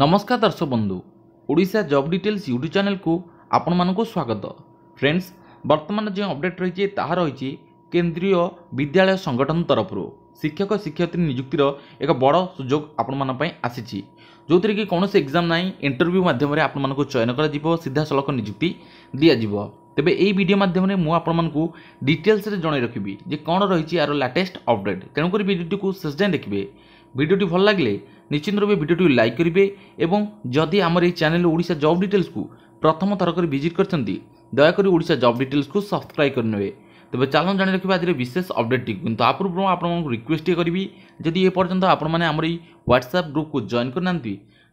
নমস্কার দর্শক বন্ধু ওড়িশা জব ডিটেলস ইউট্ୟୁବ୍ ଚ୍ୟାନେଲକୁ ଆପଣମାନଙ୍କୁ ସ୍ୱାଗତ ଫ୍ରେଣ୍ଡସ୍ ବର୍ତ୍ତମାନ ଯେଉଁ ଅପଡ଼େଟ୍ ରହିଛି ତାହା ରହିଛି କେନ୍ଦ୍ରୀୟ ବିଦ୍ୟାଳୟ ସଂଗଠନ ତରଫରୁ ଶିକ୍ଷକ ଶିକ୍ଷୟିତ୍ରୀ ନିଯୁକ୍ତିର ଏକ ବଡ଼ ସୁଯୋଗ ଆପଣମାନଙ୍କ ପାଇଁ ଆସିଛି ଯେଉଁଥିରେ କି କୌଣସି ଏକ୍ଜାମ୍ ନାହିଁ ଇଣ୍ଟରଭ୍ୟୁ ମାଧ୍ୟମରେ ଆପଣମାନଙ୍କୁ ଚୟନ କରାଯିବ ସିଧାସଳଖ ନିଯୁକ୍ତି ଦିଆଯିବ ତେବେ ଏହି ଭିଡ଼ିଓ ମାଧ୍ୟମରେ ମୁଁ ଆପଣମାନଙ୍କୁ ଡିଟେଲ୍ସରେ ଜଣାଇ ରଖିବି ଯେ କ'ଣ ରହିଛି ଏହାର ଲାଟେଷ୍ଟ ଅପଡ଼େଟ୍ ତେଣୁକରି ଭିଡ଼ିଓଟିକୁ ଶେଷ ଯାଏଁ ଦେଖିବେ ভিডিওটি ভাল লাগলে নিশ্চিন্ত রূপে ভিডিওটি লাইক করবে এবং যদি আমার এই চ্যানেল ওড়িশা জব ডিটেলস কু প্রথম থর করে ভিজিট করছেন দয়া করে ওড়িশা জব ডিটেলস কু সবসক্রাইব করে নেবে তবে চালন জানি রাখবে আজ বিশেষ অপডেটটি কিন্তু তা পূর্ব আপনার রিকোয়েস্ট করবি যদি এ পর্যন্ত আপনার মানে আমার এই হোয়াটসঅ্যাপ গ্রুপকে জয়েন করে না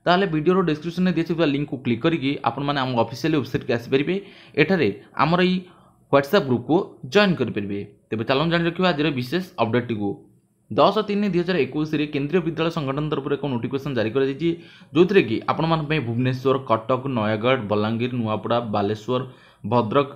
তাহলে ভিডিওর ডেসক্রিপশনে দিয়েছে লিঙ্ককে ক্লিক করি আপনার আমার অফিসিয়াল ওয়েবসাইটকে আসিপারে এখানে আমার এই হোয়াটসঅ্যাপ গ্রুপকে জয়েন করে তবে চালন জানি রাখবে আজ বিশেষ অপডেটটি দশ তিন দুই হাজার একুশে কেন্দ্রীয় বিদ্যালয় সংগঠন তরফে এক নোটিফিকেসন জারি করা যাই যে কি আপনার ভুবনেশ্বর কটক নয়াগড় বলাঙ্গীর নুয়াপড়া বালেশ্বর ভদ্রক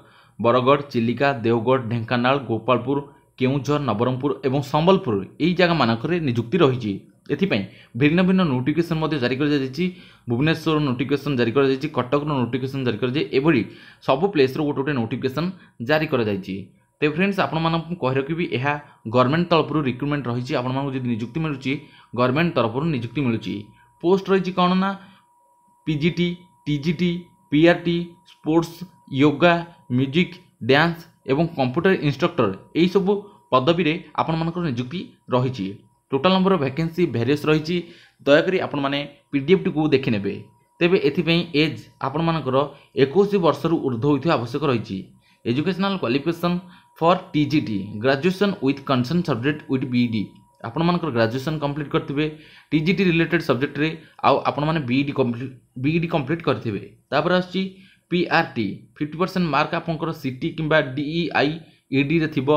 বরগড় চিলিকা দেওগড় ঢেঙ্কানাল গোপালপুর কেউঝর নবরঙ্গপুর এবং সম্বলপুর এই জায়গা মানকরে নিযুক্তি রয়েছে এথিপাই ভিন্ন ভিন্ন নোটিফিকেসন জারি করা যাই ভুবনেশ্বর নোটিফিকেসন জারি করা যাই কটক নোটিফিকেসন জারি করা যাই এভাবে সব প্লেসর গোটে গোটে নোটিফিকেসন জারি করা যাই ତେବେ ଫ୍ରେଣ୍ଡସ୍ ଆପଣମାନଙ୍କୁ କହି ରଖିବି ଏହା ଗଭର୍ଣ୍ଣମେଣ୍ଟ ତରଫରୁ ରିକ୍ରୁଟମେଣ୍ଟ ରହିଛି ଆପଣମାନଙ୍କୁ ଯଦି ନିଯୁକ୍ତି ମିଳୁଛି ଗଭର୍ଣ୍ଣମେଣ୍ଟ ତରଫରୁ ନିଯୁକ୍ତି ମିଳୁଛି ପୋଷ୍ଟ ରହିଛି କ'ଣ ନା PGT TGT PRT sports yoga music dance ଏବଂ କମ୍ପ୍ୟୁଟର ଇନଷ୍ଟ୍ରକ୍ଟର ଏହିସବୁ ପଦବୀରେ ଆପଣମାନଙ୍କର ନିଯୁକ୍ତି ରହିଛି total number of vacancy various ରହିଛି ଦୟାକରି ଆପଣମାନେ ପିଡ଼ିଏଫ୍ଟିକୁ ଦେଖିନେବେ ତେବେ ଏଥିପାଇଁ ଏଜ୍ ଆପଣମାନଙ୍କର ଏକୋଇଶ ବର୍ଷରୁ ଉର୍ଦ୍ଧ୍ୱ ହୋଇଥିବା ଆବଶ୍ୟକ ରହିଛି educational qualification for TGT graduation with concern subject with BEd ଆପଣମାନଙ୍କର ଗ୍ରାଜୁଏସନ୍ କମ୍ପ୍ଲିଟ୍ କରିଥିବେ ଟିଜିଟି ରିଲେଟେଡ୍ ସବଜେକ୍ଟରେ ଆଉ ଆପଣମାନେ ବିଇଡ଼ି କମ୍ପ୍ଲିଟ୍ ବିଇଡ଼ି କମ୍ପ୍ଲିଟ୍ କରିଥିବେ ତାପରେ ଆସୁଛି ପିଆର୍ଟି ଫିଫ୍ଟି ପରସେଣ୍ଟ ମାର୍କ ଆପଣଙ୍କର ସିଟି କିମ୍ବା ଡିଇଆଇ ଇଡ଼ିରେ ଥିବ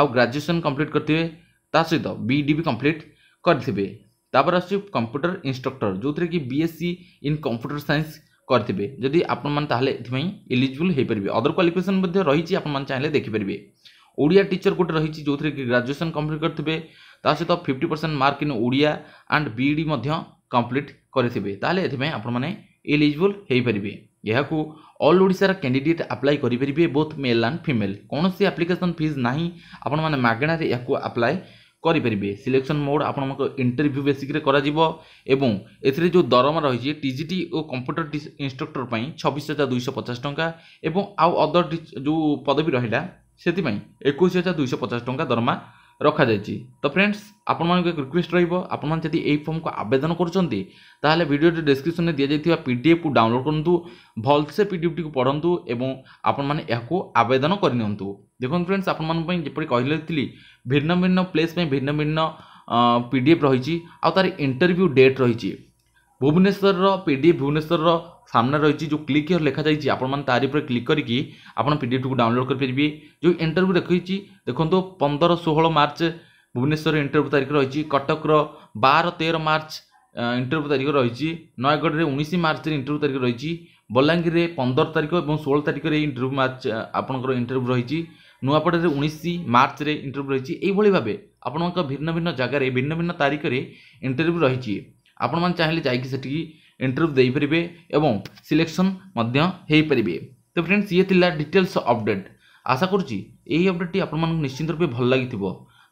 ଆଉ ଗ୍ରାଜୁଏସନ୍ କମ୍ପ୍ଲିଟ୍ କରିଥିବେ ତା ସହିତ ବିଇଡ଼ି ବି କମ୍ପ୍ଲିଟ୍ କରିଥିବେ ତାପରେ ଆସୁଛି କମ୍ପ୍ୟୁଟର ଇନ୍ଷ୍ଟ୍ରକ୍ଟର ଯେଉଁଥିରେ କି ବିଏସ୍ସି ଇନ୍ କମ୍ପ୍ୟୁଟର ସାଇନ୍ସ କରିଥିବେ ଯଦି ଆପଣମାନେ ତାହେଲେ ଏଥିପାଇଁ ଏଲିଜିବୁଲ୍ ହେଇପାରିବେ ଅଦର କ୍ୱାଲିଫିକେସନ୍ ମଧ୍ୟ ରହିଛି ଆପଣମାନେ ଚାହିଁଲେ ଦେଖିପାରିବେ ଓଡ଼ିଆ ଟିଚର୍ ଗୋଟେ ରହିଛି ଯେଉଁଥିରେ କି ଗ୍ରାଜୁଏସନ୍ କମ୍ପ୍ଲିଟ୍ କରିଥିବେ ତା ସହିତ fifty percent mark in Odia and BEd ମଧ୍ୟ କମ୍ପ୍ଲିଟ୍ କରିଥିବେ ତାହେଲେ ଏଥିପାଇଁ ଆପଣମାନେ ଏଲିଜିବୁଲ୍ ହେଇପାରିବେ ଏହାକୁ ଅଲ୍ ଓଡ଼ିଶାର କ୍ୟାଣ୍ଡିଡେଟ୍ ଆପ୍ଲାଏ କରିପାରିବେ ବୋଥ୍ ମେଲ୍ ଆଣ୍ଡ ଫିମେଲ୍ କୌଣସି ଆପ୍ଲିକେସନ୍ ଫିଜ୍ ନାହିଁ ଆପଣମାନେ ମାଗଣାରେ ଏହାକୁ ଆପ୍ଲାଏ କରିପାରିବେ ସିଲେକ୍ସନ୍ ମୋଡ଼୍ ଆପଣଙ୍କ ଇଣ୍ଟରଭ୍ୟୁ ବେସିକ୍ରେ କରାଯିବ ଏବଂ ଏଥିରେ ଯେଉଁ ଦରମା ରହିଛି ଟିଜିଟି ଓ କମ୍ପ୍ୟୁଟର ଇନ୍ଷ୍ଟ୍ରକ୍ଟର ପାଇଁ ଛବିଶ ହଜାର ଦୁଇଶହ ପଚାଶ ଟଙ୍କା ଏବଂ ଆଉ ଅଦର ଯେଉଁ ପଦବୀ ରହିଲା ସେଥିପାଇଁ ଏକୋଇଶ ହଜାର ଦୁଇଶହ ପଚାଶ ଟଙ୍କା ଦରମା ରଖାଯାଇଛି ତ ଫ୍ରେଣ୍ଡସ୍ ଆପଣମାନଙ୍କୁ ଏକ ରିକ୍ୱେଷ୍ଟ ରହିବ ଆପଣମାନେ ଯଦି ଏହି ଫର୍ମକୁ ଆବେଦନ କରୁଛନ୍ତି ତାହେଲେ ଭିଡ଼ିଓଟି ଡେସ୍କ୍ରିପ୍ସନ୍ରେ ଦିଆଯାଇଥିବା ପି ଡି ଏଫ୍କୁ ଡାଉନଲୋଡ଼୍ କରନ୍ତୁ ଭଲସେ ପି ଡି ଏଫ୍ଟିକୁ ପଢ଼ନ୍ତୁ ଏବଂ ଆପଣମାନେ ଏହାକୁ ଆବେଦନ କରିନିଅନ୍ତୁ ଦେଖନ୍ତୁ ଫ୍ରେଣ୍ଡସ୍ ଆପଣମାନଙ୍କ ପାଇଁ ଯେପରି କହିଥିଲି ଭିନ୍ନ ଭିନ୍ନ ପ୍ଲେସ୍ ପାଇଁ ଭିନ୍ନ ଭିନ୍ନ ପି ଡି ଏଫ୍ ରହିଛି ଆଉ ତା'ର ଇଣ୍ଟରଭ୍ୟୁ ଡେଟ୍ ରହିଛି ଭୁବନେଶ୍ୱରର ପି ଡି ଏଫ୍ ଭୁବନେଶ୍ୱରର ସାମ୍ନା ରହିଛି ଯେଉଁ କ୍ଲିକ୍ ହିଅର୍ ଲେଖାଯାଇଛି ଆପଣମାନେ ତାରି ଉପରେ କ୍ଲିକ୍ କରିକି ଆପଣ ପି ଡି ଏଫ୍ଟିକୁ ଡାଉନଲୋଡ଼୍ କରିପାରିବେ ଯେଉଁ ଇଣ୍ଟରଭ୍ୟୁ ଲେଖିଛି ଦେଖନ୍ତୁ ପନ୍ଦର ଷୋହଳ ମାର୍ଚ୍ଚ ଭୁବନେଶ୍ୱର ଇଣ୍ଟରଭ୍ୟୁ ତାରିଖ ରହିଛି କଟକର ବାର ତେର ମାର୍ଚ୍ଚ ଇଣ୍ଟରଭ୍ୟୁ ତାରିଖ ରହିଛି ନୟାଗଡ଼ରେ ଉଣେଇଶ ମାର୍ଚ୍ଚରେ ଇଣ୍ଟରଭ୍ୟୁ ତାରିଖ ରହିଛି ବଲାଙ୍ଗୀରରେ ପନ୍ଦର ତାରିଖ ଏବଂ ଷୋହଳ ତାରିଖରେ ଇଣ୍ଟରଭ୍ୟୁ ମାର୍ଚ୍ଚ ଆପଣଙ୍କର ଇଣ୍ଟରଭ୍ୟୁ ରହିଛି ନୂଆପଡ଼ାରେ ଉଣେଇଶ ମାର୍ଚ୍ଚରେ ଇଣ୍ଟରଭ୍ୟୁ ରହିଛି ଏହିଭଳି ଭାବେ ଆପଣଙ୍କ ଭିନ୍ନ ଭିନ୍ନ ଜାଗାରେ ଭିନ୍ନ ଭିନ୍ନ ତାରିଖରେ ଇଣ୍ଟରଭ୍ୟୁ ରହିଛି ଆପଣମାନେ ଚାହିଁଲେ ଯାଇକି ସେଠିକି ଇଣ୍ଟରଭ୍ୟୁ ଦେଇପାରିବେ ଏବଂ ସିଲେକ୍ସନ୍ ମଧ୍ୟ ହୋଇପାରିବେ ତ ଫ୍ରେଣ୍ଡସ୍ ଇଏ ଥିଲା ଡିଟେଲ୍ସ ଅପଡ଼େଟ୍ ଆଶା କରୁଛି ଏହି ଅପଡ଼େଟ୍ଟି ଆପଣମାନଙ୍କୁ ନିଶ୍ଚିନ୍ତ ରୂପେ ଭଲ ଲାଗିଥିବ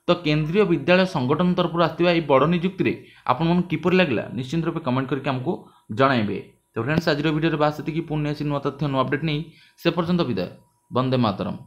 ତ କେନ୍ଦ୍ରୀୟ ବିଦ୍ୟାଳୟ ସଂଗଠନ ତରଫରୁ ଆସିଥିବା ଏହି ବଡ଼ ନିଯୁକ୍ତିରେ ଆପଣମାନଙ୍କୁ କିପରି ଲାଗିଲା ନିଶ୍ଚିନ୍ତ ରୂପେ କମେଣ୍ଟ କରିକି ଆମକୁ ଜଣାଇବେ ତ ଫ୍ରେଣ୍ଡସ୍ ଆଜିର ଭିଡ଼ିଓରେ ବାସ୍ ସେତିକି ପୁଣି ଆସି ନୂଆ ତଥ୍ୟ ନୂଆ ଅପଡ଼େଟ୍ ନେଇ ସେ ପର୍ଯ୍ୟନ୍ତ ବିଦାୟ ବନ୍ଦେ ମାତରମ୍